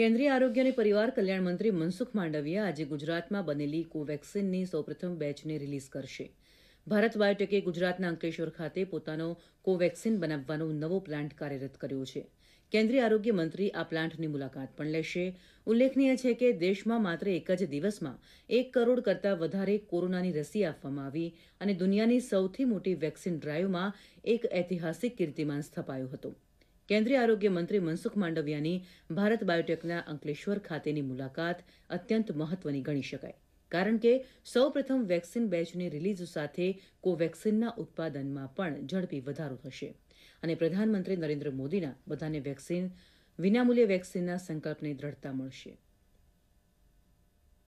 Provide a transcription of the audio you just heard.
કેન્દ્રીય આરોગ્ય અને પરિવાર કલ્યાણ મંત્રી મનસુખ માંડવિયા આજે ગુજરાતમાં બનેલી કોવેક્સિનની સૌપ્રથમ બેચને રિલીઝ કરશે ભારત બાયોટેકે ગુજરાતના અંકલેશ્વર ખાતે પોતાનો કોવેક્સિન બનાવવાનો નવો પ્લાન્ટ કાર્યરત કર્યો છે કેન્દ્રીય આરોગ્ય મંત્રી આ પ્લાન્ટની મુલાકાત પણ લેશે ઉલ્લેખનીય છે કે દેશમાં માત્ર એક જ દિવસમાં એક કરોડ કરતાં વધારે કોરોનાની રસી આપવામાં આવી અને દુનિયાની સૌથી મોટી વેક્સિન ડ્રાઈવમાં એક ઐતિહાસિક કીર્તિમાન સ્થપાયો હતો કેન્દ્રીય આરોગ્ય મંત્રી મનસુખ માંડવિયાની ભારત બાયોટેકના અંકલેશ્વર ખાતેની મુલાકાત અત્યંત મહત્વની ગણી શકાય કારણ કે સૌપ્રથમ વેક્સિન બેચની રિલીઝ સાથે કોવેક્સિનના ઉત્પાદનમાં પણ ઝડપી વધારો થશે અને પ્રધાનમંત્રી નરેન્દ્ર મોદીના બધાને વેક્સિન વિનામૂલ્ય વેક્સિનના સંકલ્પને દ્રઢતા મળશે